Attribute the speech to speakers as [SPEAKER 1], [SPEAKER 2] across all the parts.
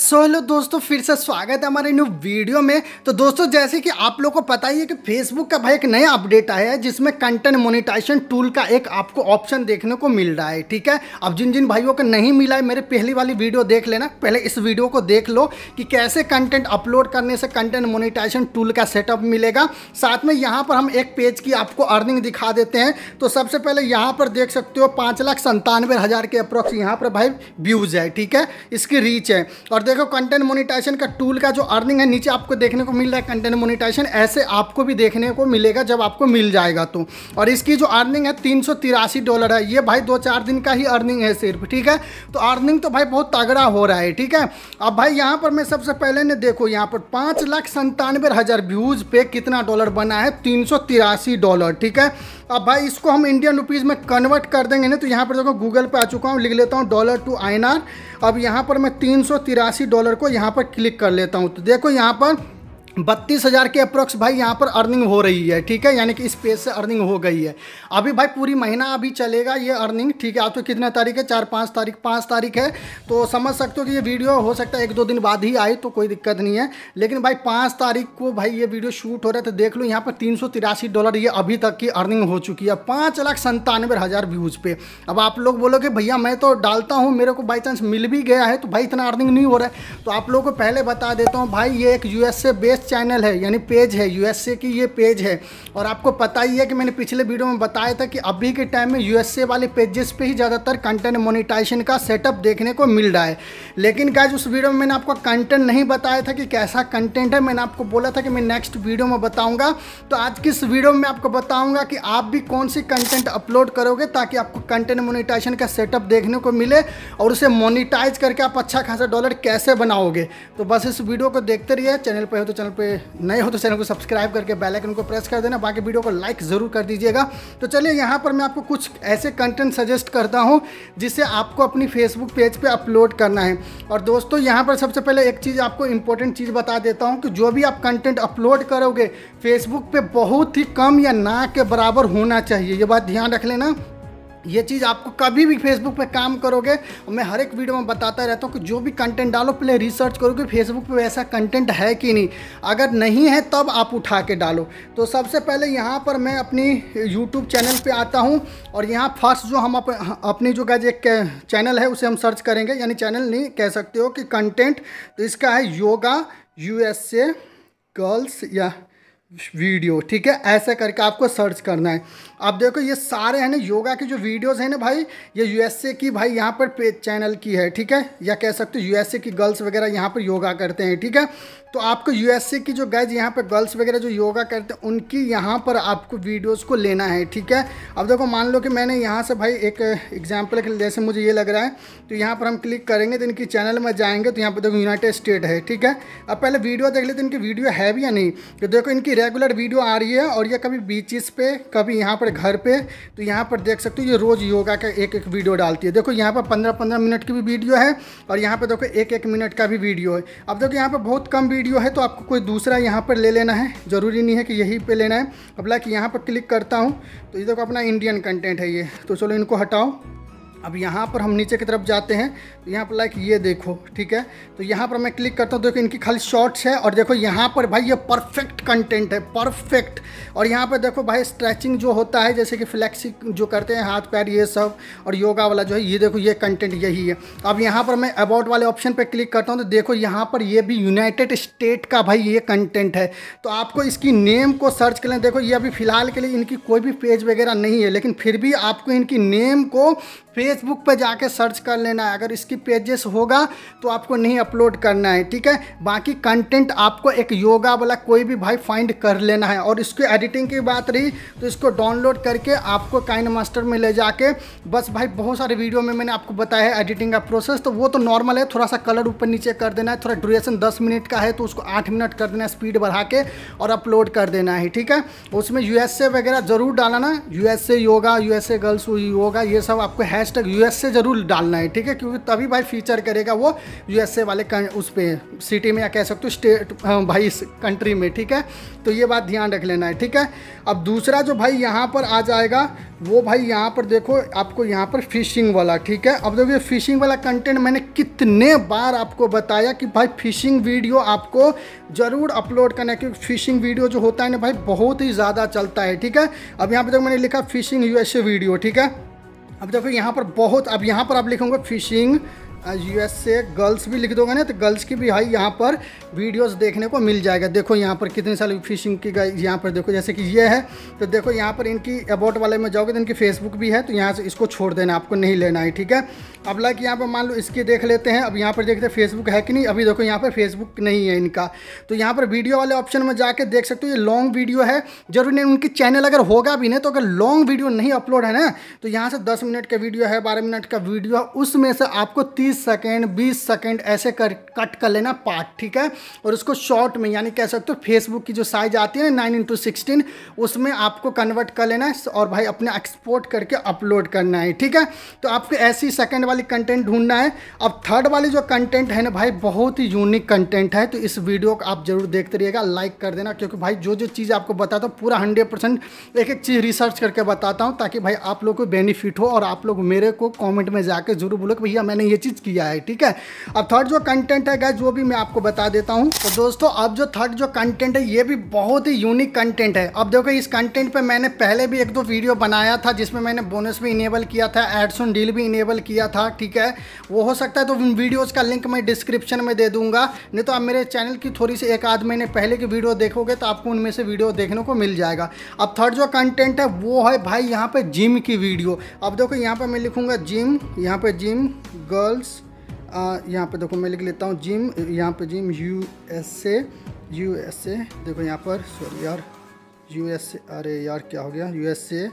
[SPEAKER 1] सो so, hello दोस्तों फिर से स्वागत है हमारे न्यू वीडियो में तो दोस्तों जैसे कि आप लोगों को पता ही है कि फेसबुक का भाई एक नया अपडेट आया है जिसमें कंटेंट मोनेटाइजेशन टूल का एक आपको ऑप्शन देखने को मिल रहा है ठीक है अब जिन जिन भाइयों को नहीं मिला है मेरे पहली वाली वीडियो देख लेना पहले इस वीडियो को देख लो कि कैसे कंटेंट अपलोड करने से कंटेंट मोनिटाइजेशन टूल का सेटअप मिलेगा साथ में यहाँ पर हम एक पेज की आपको अर्निंग दिखा देते हैं तो सबसे पहले यहाँ पर देख सकते हो पाँच लाख संतानवे हज़ार के अप्रॉक्स यहाँ पर भाई व्यूज़ है ठीक है इसकी रीच है और देखो कंटेंट मोनिटाइजेशन का टूल का जो अर्निंग है नीचे आपको देखने को मिल रहा है कंटेंट मोनिटाइजेशन ऐसे आपको भी देखने को मिलेगा जब आपको मिल जाएगा तो और इसकी जो अर्निंग है तीन डॉलर है ये भाई दो चार दिन का ही अर्निंग है सिर्फ ठीक है तो अर्निंग तो भाई बहुत तगड़ा हो रहा है ठीक है अब भाई यहाँ पर मैं सबसे पहले ने देखो यहाँ पर पाँच लाख संतानवे हज़ार व्यूज़ पे कितना डॉलर बना है तीन डॉलर ठीक है अब भाई इसको हम इंडियन रुपीज़ में कन्वर्ट कर देंगे ना तो यहाँ पर देखो गूगल पे आ चुका हूँ लिख लेता हूँ डॉलर टू आई अब यहाँ पर मैं तीन डॉलर को यहाँ पर क्लिक कर लेता हूँ तो देखो यहाँ पर बत्तीस हज़ार के अप्रोक्स भाई यहाँ पर अर्निंग हो रही है ठीक है यानी कि इस पेज से अर्निंग हो गई है अभी भाई पूरी महीना अभी चलेगा ये अर्निंग ठीक है आज तो कितना तारीख है चार पाँच तारीख पाँच तारीख है तो समझ सकते हो कि ये वीडियो हो सकता है एक दो दिन बाद ही आए तो कोई दिक्कत नहीं है लेकिन भाई पाँच तारीख को भाई ये वीडियो शूट हो रहा है तो देख लो यहाँ पर तीन डॉलर ये अभी तक की अर्निंग हो चुकी है पाँच लाख संतानवे हज़ार व्यूज़ पर अब आप लोग बोलोगे भैया मैं तो डालता हूँ मेरे को बाई चांस मिल भी गया है तो भाई इतना अर्निंग नहीं हो रहा है तो आप लोगों को पहले बता देता हूँ भाई ये एक यूएसए बेस्ड चैनल है यानी पेज है यूएसए की ये पेज है और आपको पता ही है कि मैंने पिछले वीडियो में बताया था कि अभी के टाइम में यूएसए वाले पेजेस पे ही ज़्यादातर कंटेंट मोनिटाइजेशन का सेटअप देखने को मिल रहा है लेकिन गाइज उस वीडियो में मैंने आपको कंटेंट नहीं बताया था कि कैसा कंटेंट है मैंने आपको बोला था कि मैं नेक्स्ट वीडियो में बताऊँगा तो आज की इस वीडियो में आपको बताऊँगा कि आप भी कौन सी कंटेंट अपलोड करोगे ताकि आपको कंटेंट मोनिटाइजेशन का सेटअप देखने को मिले और उसे मोनिटाइज करके आप अच्छा खासा डॉलर कैसे बनाओगे तो बस इस वीडियो को देखते रहिए चैनल पर हो तो चैनल पे नए हो तो चैनल को सब्सक्राइब करके बेल आइकन को प्रेस कर देना बाकी वीडियो को लाइक ज़रूर कर दीजिएगा तो चलिए यहाँ पर मैं आपको कुछ ऐसे कंटेंट सजेस्ट करता हूँ जिसे आपको अपनी फेसबुक पेज पे अपलोड करना है और दोस्तों यहाँ पर सबसे पहले एक चीज़ आपको इंपॉर्टेंट चीज़ बता देता हूँ कि जो भी आप कंटेंट अपलोड करोगे फेसबुक पर बहुत ही कम या ना के बराबर होना चाहिए ये बात ध्यान रख लेना ये चीज़ आपको कभी भी फेसबुक पे काम करोगे और मैं हर एक वीडियो में बताता रहता हूँ कि जो भी कंटेंट डालो पहले रिसर्च करो कि फेसबुक पे वैसा कंटेंट है कि नहीं अगर नहीं है तब आप उठा के डालो तो सबसे पहले यहाँ पर मैं अपनी यूट्यूब चैनल पे आता हूँ और यहाँ फर्स्ट जो हम अप, अपनी जो गज एक चैनल है उसे हम सर्च करेंगे यानी चैनल नहीं कह सकते हो कि कंटेंट तो इसका है योगा यू गर्ल्स या वीडियो ठीक है ऐसे करके आपको सर्च करना है अब देखो ये सारे हैं ना योगा के जो वीडियोस हैं ना भाई ये यूएसए की भाई यहाँ पर पे चैनल की है ठीक है या कह सकते हो यूएसए की गर्ल्स वगैरह यहाँ पर योगा करते हैं ठीक है तो आपको यूएसए की जो गाइज यहाँ पर गर्ल्स वगैरह जो योगा करते हैं उनकी यहाँ पर आपको वीडियोज़ को लेना है ठीक है अब देखो मान लो कि मैंने यहाँ से भाई एक एग्जाम्पल के जैसे मुझे ये लग रहा है तो यहाँ पर हम क्लिक करेंगे तो इनकी चैनल में जाएंगे तो यहाँ पर देखो यूनाइटेड स्टेट है ठीक है अब पहले वीडियो देख लेते इनकी वीडियो है भी या नहीं तो देखो इनकी रेगुलर वीडियो आ रही है और ये कभी बीचेस पे कभी यहाँ पर घर पे तो यहाँ पर देख सकते हो ये रोज़ योगा का एक एक वीडियो डालती है देखो यहाँ पर पंद्रह पंद्रह मिनट की भी वीडियो है और यहाँ पर देखो एक एक मिनट का भी वीडियो है अब देखो यहाँ पर बहुत कम वीडियो है तो आपको कोई दूसरा यहाँ पर ले लेना है ज़रूरी नहीं है कि यही पर लेना है अब लाइक यहाँ पर क्लिक करता हूँ तो ये देखो अपना इंडियन कंटेंट है ये तो चलो इनको हटाओ अब यहाँ पर हम नीचे की तरफ जाते हैं तो यहाँ पर लाइक ये देखो ठीक है तो यहाँ पर मैं क्लिक करता हूँ देखो इनकी खाली शॉर्ट्स है और देखो यहाँ पर भाई ये परफेक्ट कंटेंट है परफेक्ट और यहाँ पर देखो भाई स्ट्रेचिंग जो होता है जैसे कि फ्लैक्सी जो करते हैं हाथ पैर ये सब और योगा वाला जो है ये देखो ये कंटेंट यही है अब यहाँ पर मैं अबाउट वाले ऑप्शन पर क्लिक करता हूँ तो देखो यहाँ पर ये भी यूनाइटेड स्टेट का भाई ये कंटेंट है तो आपको इसकी नेम को सर्च कर लें देखो ये अभी फ़िलहाल के लिए इनकी कोई भी पेज वगैरह नहीं है लेकिन फिर भी आपको इनकी नेम को फेसबुक पे जाके सर्च कर लेना है अगर इसकी पेजेस होगा तो आपको नहीं अपलोड करना है ठीक है बाकी कंटेंट आपको एक योगा वाला कोई भी भाई फाइंड कर लेना है और इसकी एडिटिंग की बात रही तो इसको डाउनलोड करके आपको काइन मास्टर में ले जाके बस भाई बहुत सारे वीडियो में मैंने आपको बताया है एडिटिंग का प्रोसेस तो वो तो नॉर्मल है थोड़ा सा कलर ऊपर नीचे कर देना है थोड़ा ड्यूरेशन दस मिनट का है तो उसको आठ मिनट कर देना है स्पीड बढ़ा के और अपलोड कर देना है ठीक है उसमें यूएसए वगैरह ज़रूर डालना USA yoga USA girls yoga ये सब आपको हैश हैशटैग यूएसए ज़रूर डालना है ठीक है क्योंकि तभी भाई फीचर करेगा वो यूएसए वाले उस पर सिटी में या कह सकते हो स्टेट भाई इस कंट्री में ठीक है तो ये बात ध्यान रख लेना है ठीक है अब दूसरा जो भाई यहाँ पर आ जाएगा वो भाई यहाँ पर देखो आपको यहाँ पर फिशिंग वाला ठीक है अब देखिए फिशिंग वाला कंटेंट मैंने कितने बार आपको बताया कि भाई फिशिंग वीडियो आपको ज़रूर अपलोड करना है क्योंकि फिशिंग वीडियो जो होता है ना भाई बहुत ही ज़्यादा चलता है ठीक है अब यहाँ पर देखो मैंने लिखा फिशिंग यूएसए वीडियो ठीक है अब देखो यहाँ पर बहुत अब यहाँ पर आप लिखोगे फिशिंग यू एस से गर्ल्स भी लिख दोगे ना तो गर्ल्स की भी हाई यहाँ पर वीडियोस देखने को मिल जाएगा देखो यहाँ पर कितने सारी फिशिंग की गई यहाँ पर देखो जैसे कि ये है तो देखो यहाँ पर इनकी अबाउट वाले में जाओगे तो इनकी फेसबुक भी है तो यहाँ से इसको छोड़ देना आपको नहीं लेना है ठीक है अब लाइक यहाँ पर मान लो इसके देख लेते हैं अब यहाँ पर देखते हैं फेसबुक है कि नहीं अभी देखो यहाँ पर फेसबुक नहीं है इनका तो यहाँ पर वीडियो वाले ऑप्शन में जाके देख सकते हो ये लॉन्ग वीडियो है जरूर नहीं उनकी चैनल अगर होगा भी नहीं तो अगर लॉन्ग वीडियो नहीं अपलोड है ना तो यहाँ से दस मिनट का वीडियो है बारह मिनट का वीडियो है उसमें से आपको तीस सेकेंड बीस सेकेंड ऐसे कर कट कर लेना पार्ट ठीक है और उसको शॉर्ट में यानी कह सकते हो फेसबुक की जो साइज आती है ना नाइन इंटू सिक्सटीन उसमें आपको कन्वर्ट कर लेना है और भाई अपने एक्सपोर्ट करके अपलोड करना है ठीक है तो आपको ऐसी सेकेंड वाले वाली कंटेंट ढूंढना है अब थर्ड वाली जो कंटेंट है ना भाई बहुत ही यूनिक कंटेंट है तो इस वीडियो को आप जरूर देखते रहिएगा लाइक कर देना क्योंकि भाई जो जो चीज़ आपको बताता हूँ पूरा हंड्रेड परसेंट एक एक चीज़ रिसर्च करके बताता हूँ ताकि भाई आप लोग को बेनिफिट हो और आप लोग मेरे को कॉमेंट में जाकर जरूर बोलो कि भैया मैंने ये चीज़ किया है ठीक है अब थर्ड जो कंटेंट है गैस जो भी मैं आपको बता देता हूँ तो दोस्तों अब जो थर्ड जो कंटेंट है ये भी बहुत ही यूनिक कंटेंट है अब देखो इस कंटेंट पर मैंने पहले भी एक दो वीडियो बनाया था जिसमें मैंने बोनस भी इनेबल किया था एडसोन डील भी इनेबल किया था था ठीक है वो हो सकता है तो उन वीडियोज़ का लिंक मैं डिस्क्रिप्शन में दे दूंगा नहीं तो आप मेरे चैनल की थोड़ी सी एक आध महीने पहले की वीडियो देखोगे तो आपको उनमें से वीडियो देखने को मिल जाएगा अब थर्ड जो कंटेंट है वो है भाई यहाँ पर जिम की वीडियो अब देखो यहाँ पर मैं लिखूँगा जिम यहाँ पर जिम गर्ल्स यहाँ पे देखो मैं लिख लेता हूँ जिम यहाँ पे gym U S A U S A देखो यहाँ पर सॉरी यार यू एस अरे यार क्या हो गया U S A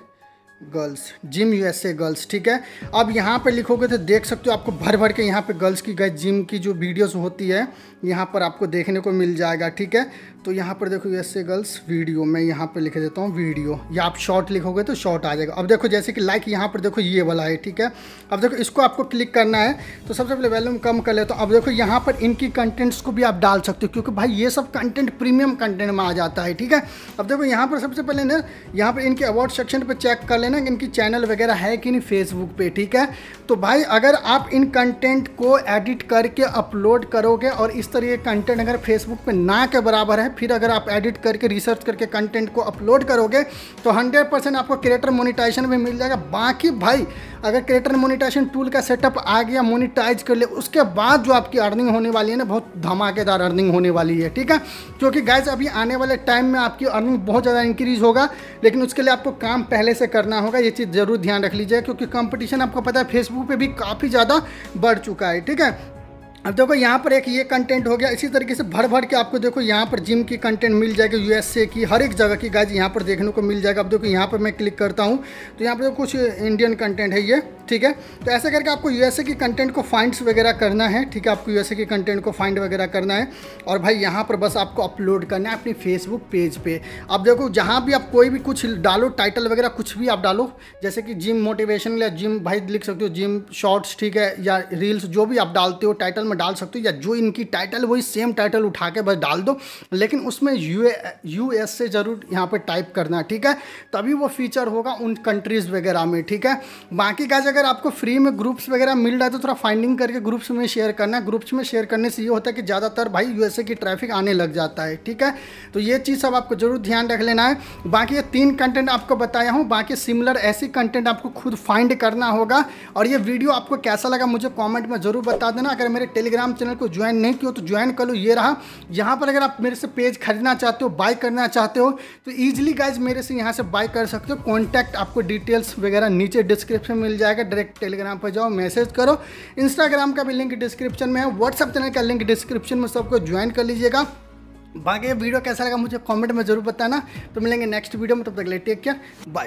[SPEAKER 1] girls gym U S A girls ठीक है अब यहाँ पर लिखोगे तो देख सकते हो आपको भर भर के यहाँ पे गर्ल्स की गए जिम की जो वीडियोस होती है यहाँ पर आपको देखने को मिल जाएगा ठीक है तो यहाँ पर देखो यस ए गर्ल्स वीडियो मैं यहाँ पर लिख देता हूँ वीडियो या आप शॉर्ट लिखोगे तो शॉर्ट आ जाएगा अब देखो जैसे कि लाइक यहाँ पर देखो ये वाला है ठीक है अब देखो इसको आपको क्लिक करना है तो सबसे पहले वैल्यूम कम कर लेता तो हूँ अब देखो यहाँ पर इनकी कंटेंट्स को भी आप डाल सकते हो क्योंकि भाई ये सब कंटेंट प्रीमियम कंटेंट में आ जाता है ठीक है अब देखो यहाँ पर सबसे पहले ना यहाँ पर इनके अवार्ड सेक्शन पर चेक कर लेना कि इनकी चैनल वगैरह है कि नहीं फेसबुक पर ठीक है तो भाई अगर आप इन कंटेंट को एडिट करके अपलोड करोगे और इस तरह के कंटेंट अगर फेसबुक पर ना के बराबर है फिर अगर आप एडिट करके रिसर्च करके कंटेंट को अपलोड करोगे तो 100 परसेंट आपको क्रिएटर मोनिटाइजेशन भी मिल जाएगा बाकी भाई अगर क्रिएटर मोनिटाइजेशन टूल का सेटअप आ गया मोनिटाइज कर ले उसके बाद जो आपकी अर्निंग होने वाली है ना बहुत धमाकेदार अर्निंग होने वाली है ठीक है क्योंकि गैस अभी आने वाले टाइम में आपकी अर्निंग बहुत ज़्यादा इंक्रीज होगा लेकिन उसके लिए आपको काम पहले से करना होगा ये चीज़ ज़रूर ध्यान रख लीजिए क्योंकि कंपटीशन आपको पता है फेसबुक पर भी काफ़ी ज़्यादा बढ़ चुका है ठीक है अब देखो यहाँ पर एक ये कंटेंट हो गया इसी तरीके से भर भर के आपको देखो यहाँ पर जिम की कंटेंट मिल जाएगी यूएसए की हर एक जगह की गाइज यहाँ पर देखने को मिल जाएगा अब देखो यहाँ पर मैं क्लिक करता हूँ तो यहाँ पर कुछ इंडियन कंटेंट है ये ठीक है तो ऐसे करके आपको यूएसए के कंटेंट को फाइंड्स वगैरह करना है ठीक है आपको यूएसए के कंटेंट को फाइंड वगैरह करना है और भाई यहाँ पर बस आपको अपलोड करना है अपनी फेसबुक पेज पे अब देखो जहाँ भी आप कोई भी कुछ डालो टाइटल वगैरह कुछ भी आप डालो जैसे कि जिम मोटिवेशन या जिम भाई लिख सकते हो जिम शॉर्ट्स ठीक है या रील्स जो भी आप डालते हो टाइटल में डाल सकते हो या जो इनकी टाइटल वही सेम टाइटल उठा के बस डाल दो लेकिन उसमें यू यू एस से ज़रूर यहाँ पर टाइप करना है ठीक है तभी वो फीचर होगा उन कंट्रीज़ वगैरह में ठीक है बाकी का अगर आपको फ्री में ग्रुप्स वगैरह मिल रहा है तो थोड़ा फाइंडिंग करके ग्रुप्स में शेयर करना है ग्रुप्स में शेयर करने से ये होता है कि ज़्यादातर भाई यूएसए की ट्रैफिक आने लग जाता है ठीक है तो ये चीज़ सब आपको जरूर ध्यान रख लेना है बाकी ये तीन कंटेंट आपको बताया हूँ बाकी सिमिलर ऐसी कंटेंट आपको खुद फाइंड करना होगा और ये वीडियो आपको कैसा लगा मुझे कॉमेंट में ज़रूर बता देना अगर मेरे टेलीग्राम चैनल को ज्वाइन नहीं किया तो ज्वाइन कर लो ये रहा यहाँ पर अगर आप मेरे से पेज खरीदना चाहते हो बाय करना चाहते हो तो ईजिली गाइज मेरे से यहाँ से बाय कर सकते हो कॉन्टैक्ट आपको डिटेल्स वगैरह नीचे डिस्क्रिप्शन मिल जाएगा डायरेक्ट टेलीग्राम पर जाओ मैसेज करो इंस्टाग्राम का भी लिंक डिस्क्रिप्शन में है व्हाट्सअप चैनल का लिंक डिस्क्रिप्शन में सबको ज्वाइन कर लीजिएगा बाकी वीडियो कैसा लगा मुझे कमेंट में ज़रूर बताना तो मिलेंगे नेक्स्ट वीडियो में तब तक ले टेक केयर बाय